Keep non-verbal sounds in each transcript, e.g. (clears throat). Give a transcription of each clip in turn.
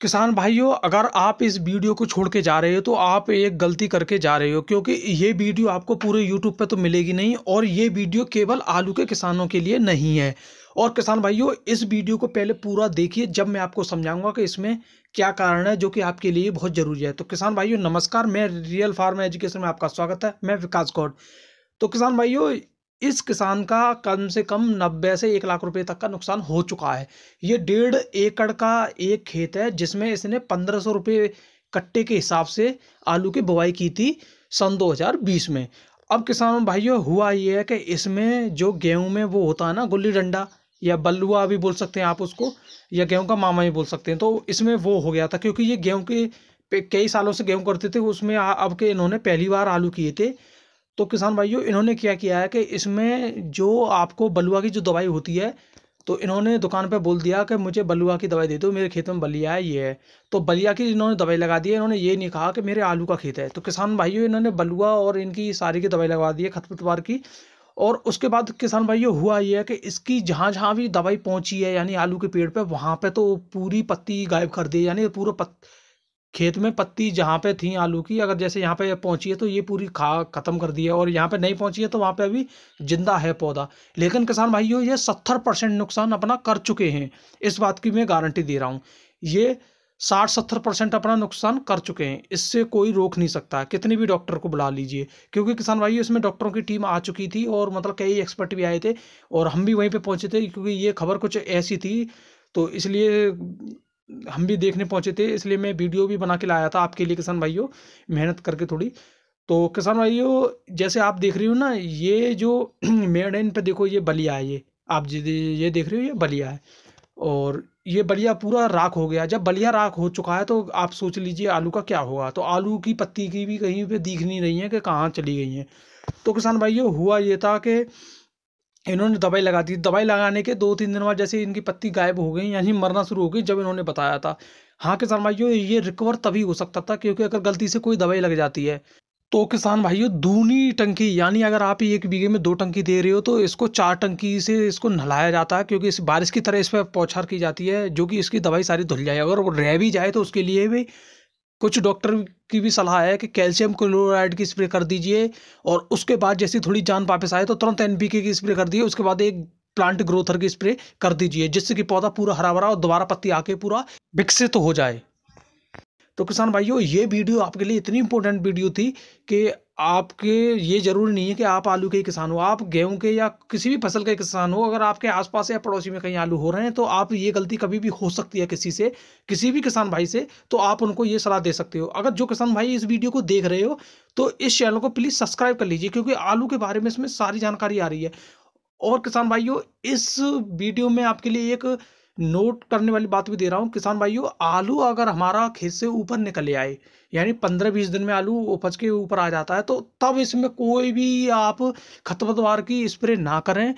किसान भाइयों अगर आप इस वीडियो को छोड़ के जा रहे हो तो आप एक गलती करके जा रहे हो क्योंकि ये वीडियो आपको पूरे यूट्यूब पे तो मिलेगी नहीं और ये वीडियो केवल आलू के किसानों के लिए नहीं है और किसान भाइयों इस वीडियो को पहले पूरा देखिए जब मैं आपको समझाऊंगा कि इसमें क्या कारण है जो कि आपके लिए बहुत ज़रूरी है तो किसान भाइयों नमस्कार मैं रियल फार्म एजुकेशन में आपका स्वागत है मैं विकास गौड तो किसान भाइयों इस किसान का कम से कम नब्बे से एक लाख रुपए तक का नुकसान हो चुका है ये डेढ़ एकड़ का एक खेत है जिसमें इसने पंद्रह सौ रुपये कट्टे के हिसाब से आलू की बुवाई की थी सन 2020 में अब किसान भाइयों हुआ ये है कि इसमें जो गेहूं में वो होता है ना गुल्ली डंडा या बल्लुआ भी बोल सकते हैं आप उसको या गेहूं का मामा भी बोल सकते हैं तो इसमें वो हो गया था क्योंकि ये गेहूं के कई सालों से गेहूँ करते थे उसमें अब के इन्होंने पहली बार आलू किए थे तो किसान भाइयों इन्होंने क्या किया है कि इसमें जो आपको बलुआ की जो दवाई होती है तो इन्होंने दुकान पे बोल दिया कि मुझे बलुआ की दवाई दे दो मेरे खेत में बलिया है ये है तो बलिया की इन्होंने दवाई लगा दी है इन्होंने ये नहीं कहा कि मेरे आलू का खेत है तो किसान भाइयों इन्होंने बलुआ और इनकी सारी की दवाई लगा दी है खतपतवार की और उसके बाद किसान भाइयों हुआ ये है कि इसकी जहाँ जहाँ भी दवाई पहुँची है यानी आलू के पेड़ पर वहाँ पर तो पूरी पत्ती गायब कर दी यानी पूरा खेत में पत्ती जहाँ पे थी आलू की अगर जैसे यहाँ पे पहुँची है तो ये पूरी खा ख़त्म कर दी है और यहाँ पे नहीं पहुँची है तो वहाँ पे अभी ज़िंदा है पौधा लेकिन किसान भाइयों ये सत्तर परसेंट नुकसान अपना कर चुके हैं इस बात की मैं गारंटी दे रहा हूँ ये साठ सत्तर परसेंट अपना नुकसान कर चुके हैं इससे कोई रोक नहीं सकता कितने भी डॉक्टर को बुला लीजिए क्योंकि किसान भाई इसमें डॉक्टरों की टीम आ चुकी थी और मतलब कई एक्सपर्ट भी आए थे और हम भी वहीं पे पहुंचे थे क्योंकि ये खबर कुछ ऐसी थी तो इसलिए हम भी देखने पहुंचे थे इसलिए मैं वीडियो भी बना के लाया था आपके लिए किसान भाइयों मेहनत करके थोड़ी तो किसान भाइयों जैसे आप देख रही हो ना ये जो (clears throat) मेडन पे देखो ये बलिया है ये आप ये देख रहे हो ये बलिया है और ये बलिया पूरा राख हो गया जब बलिया राख हो चुका है तो आप सोच लीजिए आलू का क्या होगा तो आलू की पत्ती की भी कहीं पर दिख नहीं रही है कि कहाँ चली गई हैं तो किसान भाइयों हुआ ये था कि इन्होंने दवाई लगा दी दवाई लगाने के दो तीन दिन बाद जैसे इनकी पत्ती गायब हो गई यानी मरना शुरू हो गई जब इन्होंने बताया था हाँ किसान भाइयों ये रिकवर तभी हो सकता था क्योंकि अगर गलती से कोई दवाई लग जाती है तो किसान भाइयों दूनी टंकी यानी अगर आप एक बीघे में दो टंकी दे रहे हो तो इसको चार टंकी से इसको नहलाया जाता है क्योंकि इस बारिश की तरह इस पर पौछार की जाती है जो कि इसकी दवाई सारी धुल जाए अगर वो रह भी जाए तो उसके लिए भी कुछ डॉक्टर की भी सलाह है कि कैल्शियम क्लोराइड की स्प्रे कर दीजिए और उसके बाद जैसी थोड़ी जान वापस आए तो तुरंत एन की स्प्रे कर दिए उसके बाद एक प्लांट ग्रोथर की स्प्रे कर दीजिए जिससे कि पौधा पूरा हरा भरा और दोबारा पत्ती आके पूरा विकसित तो हो जाए तो किसान भाइयों ये वीडियो आपके लिए इतनी इंपॉर्टेंट वीडियो थी कि आपके ये ज़रूरी नहीं है कि आप आलू के किसान हो आप गेहूं के या किसी भी फसल के किसान हो अगर आपके आसपास या पड़ोसी में कहीं आलू हो रहे हैं तो आप ये गलती कभी भी हो सकती है किसी से किसी भी किसान भाई से तो आप उनको ये सलाह दे सकते हो अगर जो किसान भाई इस वीडियो को देख रहे हो तो इस चैनल को प्लीज़ सब्सक्राइब कर लीजिए क्योंकि आलू के बारे में इसमें सारी जानकारी आ रही है और किसान भाइयों इस वीडियो में आपके लिए एक नोट करने वाली बात भी दे रहा हूँ किसान भाइयों आलू अगर हमारा खेत से ऊपर निकल आए यानी पंद्रह बीस दिन में आलू उपज के ऊपर आ जाता है तो तब इसमें कोई भी आप खतपतवार की स्प्रे ना करें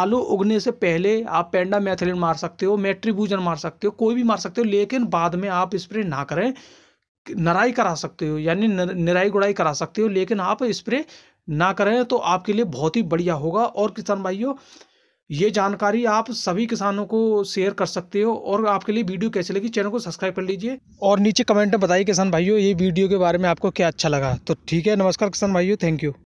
आलू उगने से पहले आप पेंडा मैथिलिन मार सकते हो मेट्रीबूजन मार सकते हो कोई भी मार सकते हो लेकिन बाद में आप स्प्रे ना करें नराई करा सकते हो यानी निराई गुड़ाई करा सकते हो लेकिन आप स्प्रे ना करें तो आपके लिए बहुत ही बढ़िया होगा और किसान भाइयों ये जानकारी आप सभी किसानों को शेयर कर सकते हो और आपके लिए वीडियो कैसे लगी चैनल को सब्सक्राइब कर लीजिए और नीचे कमेंट में बताइए किसान भाइयों ये वीडियो के बारे में आपको क्या अच्छा लगा तो ठीक है नमस्कार किसान भाइयों थैंक यू